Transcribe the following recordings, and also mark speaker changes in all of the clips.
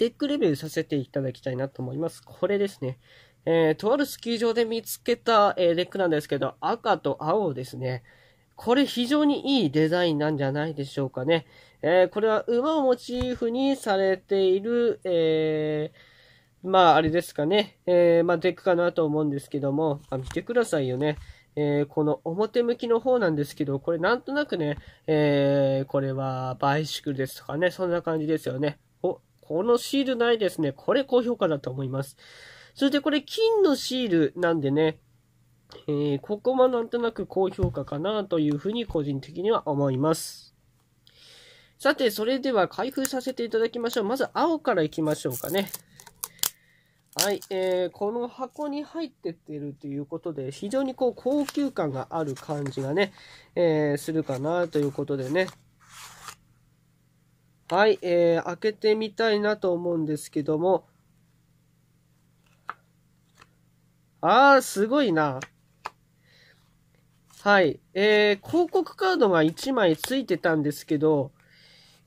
Speaker 1: テックレビューさせていただきたいなと思います。これですね。えー、とあるスキー場で見つけた、えー、デックなんですけど、赤と青ですね。これ非常にいいデザインなんじゃないでしょうかね。えー、これは馬をモチーフにされている、えー、まああれですかね。えー、まあデックかなと思うんですけども、あ見てくださいよね。えー、この表向きの方なんですけど、これなんとなくね、えー、これはバイシクルですとかね、そんな感じですよね。お、このシールないですね。これ高評価だと思います。そしてこれ金のシールなんでね、えー、ここもなんとなく高評価かなというふうに個人的には思います。さて、それでは開封させていただきましょう。まず青からいきましょうかね。はい、えー、この箱に入ってってるということで、非常にこう高級感がある感じがね、えー、するかなということでね、はい、えー、開けてみたいなと思うんですけども。あー、すごいな。はい。えー、広告カードが1枚ついてたんですけど、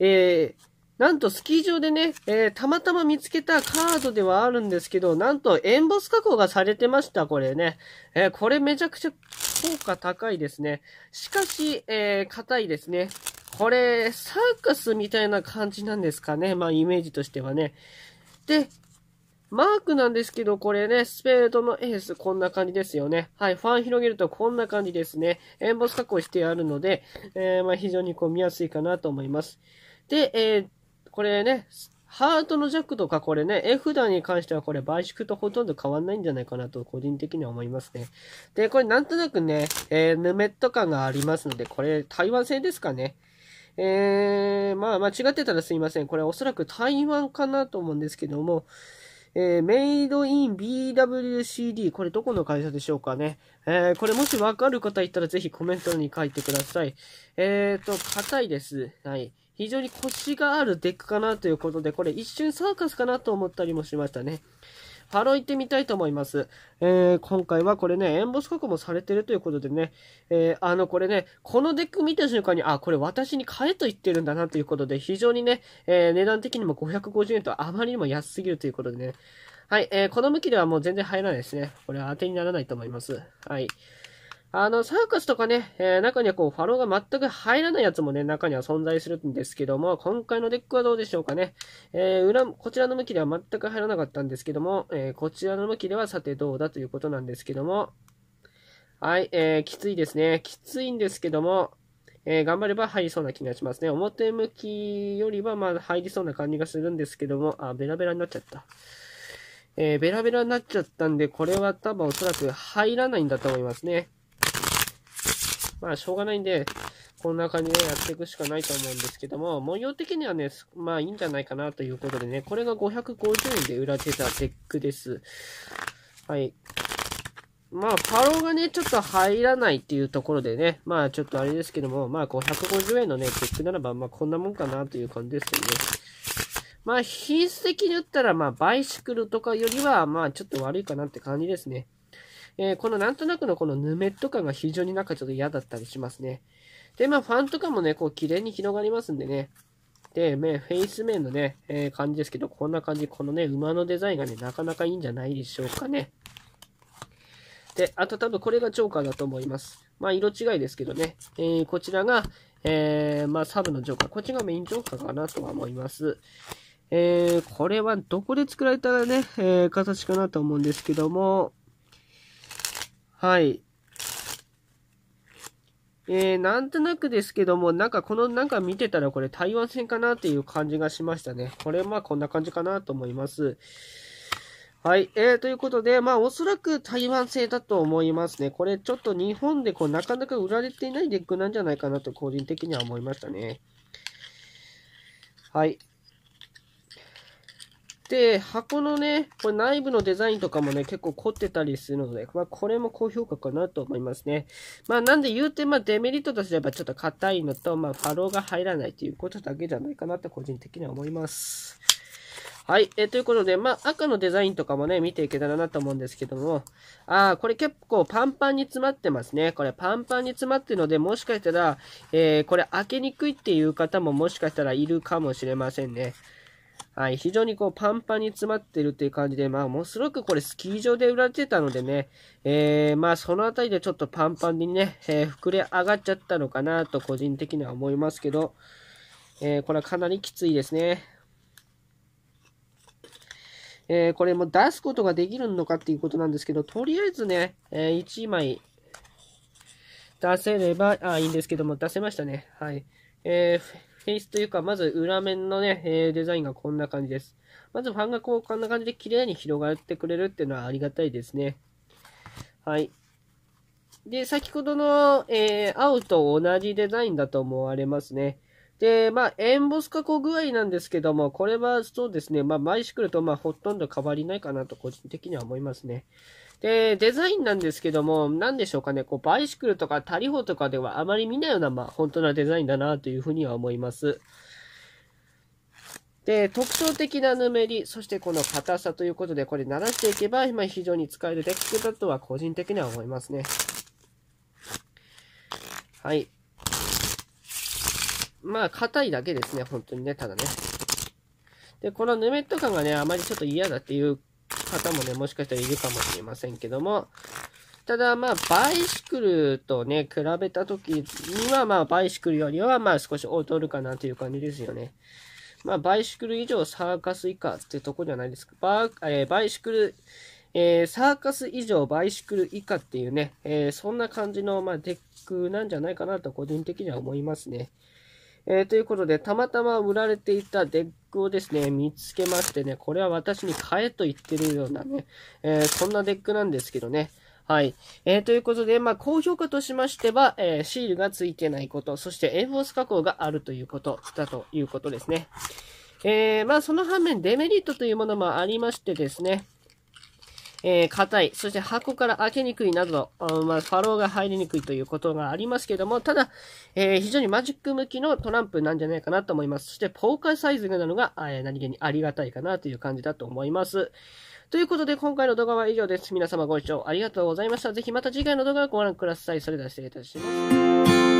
Speaker 1: えー、なんとスキー場でね、えー、たまたま見つけたカードではあるんですけど、なんとエンボス加工がされてました、これね。えー、これめちゃくちゃ効果高いですね。しかし、えー、硬いですね。これ、サーカスみたいな感じなんですかね。まあ、イメージとしてはね。で、マークなんですけど、これね、スペードのエース、こんな感じですよね。はい、ファン広げるとこんな感じですね。エンボス加工してあるので、えー、まあ、非常にこう見やすいかなと思います。で、えー、これね、ハートのジャックとかこれね、絵札に関してはこれ、倍縮とほとんど変わんないんじゃないかなと、個人的には思いますね。で、これなんとなくね、えー、ヌメット感がありますので、これ、台湾製ですかね。えー、まあ、間違ってたらすいません。これおそらく台湾かなと思うんですけども、えー、メイドイン BWCD。これどこの会社でしょうかね。えー、これもしわかる方いたらぜひコメント欄に書いてください。えーと、硬いです。はい。非常にコがあるデックかなということで、これ一瞬サーカスかなと思ったりもしましたね。ハロ行ってみたいと思います。えー、今回はこれね、エンボス加工もされてるということでね、えー、あの、これね、このデック見た瞬間に、あ、これ私に買えと言ってるんだなということで、非常にね、えー、値段的にも550円とあまりにも安すぎるということでね、はい、えー、この向きではもう全然入らないですね。これは当てにならないと思います。はい。あの、サーカスとかね、えー、中にはこう、ファローが全く入らないやつもね、中には存在するんですけども、今回のデックはどうでしょうかね。えー、裏、こちらの向きでは全く入らなかったんですけども、えー、こちらの向きではさてどうだということなんですけども、はい、えー、きついですね。きついんですけども、えー、頑張れば入りそうな気がしますね。表向きよりは、まあ、入りそうな感じがするんですけども、あ、ベラベラになっちゃった。えー、ベラベラになっちゃったんで、これは多分おそらく入らないんだと思いますね。まあ、しょうがないんで、こんな感じでやっていくしかないと思うんですけども、模様的にはね、まあいいんじゃないかなということでね、これが550円で売られてたテックです。はい。まあ、パロがね、ちょっと入らないっていうところでね、まあちょっとあれですけども、まあ550円のね、テックならば、まあこんなもんかなという感じですよね。まあ、品質的に言ったら、まあ、バイシクルとかよりは、まあ、ちょっと悪いかなって感じですね。えー、このなんとなくのこのヌメとか感が非常になんかちょっと嫌だったりしますね。で、まあ、ファンとかもね、こう、綺麗に広がりますんでね。で、ね、フェイス面のね、えー、感じですけど、こんな感じ、このね、馬のデザインがね、なかなかいいんじゃないでしょうかね。で、あと多分これがジョーカーだと思います。まあ、色違いですけどね。えー、こちらが、えー、まあ、サブのジョーカー。こっちがメインジョーカーかなとは思います。えー、これはどこで作られたらね、えー、形かなと思うんですけども、はい。えー、なんとなくですけども、なんかこのなんか見てたらこれ台湾戦かなっていう感じがしましたね。これまあこんな感じかなと思います。はい。えー、ということで、まあ、おそらく台湾製だと思いますね。これ、ちょっと日本で、こう、なかなか売られていないデックなんじゃないかなと、個人的には思いましたね。はい。で、箱のね、これ内部のデザインとかもね、結構凝ってたりするので、まあ、これも高評価かなと思いますね。まあ、なんで言うて、まあ、デメリットとすればちょっと硬いのと、まあ、ファローが入らないということだけじゃないかなって個人的には思います。はい。えー、ということで、まあ、赤のデザインとかもね、見ていけたらなと思うんですけども、ああ、これ結構パンパンに詰まってますね。これパンパンに詰まってるので、もしかしたら、えー、これ開けにくいっていう方ももしかしたらいるかもしれませんね。はい、非常にこうパンパンに詰まってるっていう感じで、まあ、ものすごくこれスキー場で売られてたのでね、えー、まあ、そのあたりでちょっとパンパンにね、えー、膨れ上がっちゃったのかなと個人的には思いますけど、えー、これはかなりきついですね。えー、これも出すことができるのかっていうことなんですけど、とりあえずね、えー、1枚出せれば、あ、いいんですけども、出せましたね。はい。えーフェイスというか、まず裏面のね、えデザインがこんな感じです。まずファンがこう、こんな感じで綺麗に広がってくれるっていうのはありがたいですね。はい。で、先ほどの、えー、青と同じデザインだと思われますね。で、まあ、エンボス加工具合なんですけども、これはそうですね、まあ、マイシクルとまあ、ほとんど変わりないかなと個人的には思いますね。で、デザインなんですけども、なんでしょうかね、こう、バイシクルとかタリホとかではあまり見ないような、まあ、本当なデザインだなというふうには思います。で、特徴的なぬめり、そしてこの硬さということで、これ鳴らしていけば、まあ、非常に使えるデッキだとは個人的には思いますね。はい。まあ、硬いだけですね、本当にね、ただね。で、このヌメット感がね、あまりちょっと嫌だっていう方もね、もしかしたらいるかもしれませんけども、ただ、まあ、バイシクルとね、比べた時には、まあ、バイシクルよりは、まあ、少し劣るかなという感じですよね。まあ、バイシクル以上サーカス以下ってとこじゃないですか。バー、えー、バイシクル、えー、サーカス以上バイシクル以下っていうね、えー、そんな感じの、まあ、デックなんじゃないかなと個人的には思いますね。えー、ということで、たまたま売られていたデックをですね、見つけましてね、これは私に買えと言ってるようなね、えー、そんなデックなんですけどね。はい。えー、ということで、まあ、高評価としましては、えー、シールが付いてないこと、そしてエンフォース加工があるということだということですね。えー、まあ、その反面、デメリットというものもありましてですね、え硬、い、そして箱から開けにくいなどあまあ、ファローが入りにくいということがありますけども、ただ、えー、非常にマジック向きのトランプなんじゃないかなと思います。そして、ポーカーサイズなのが、えー、何気にありがたいかなという感じだと思います。ということで、今回の動画は以上です。皆様ご視聴ありがとうございました。ぜひまた次回の動画をご覧ください。それでは失礼いたします。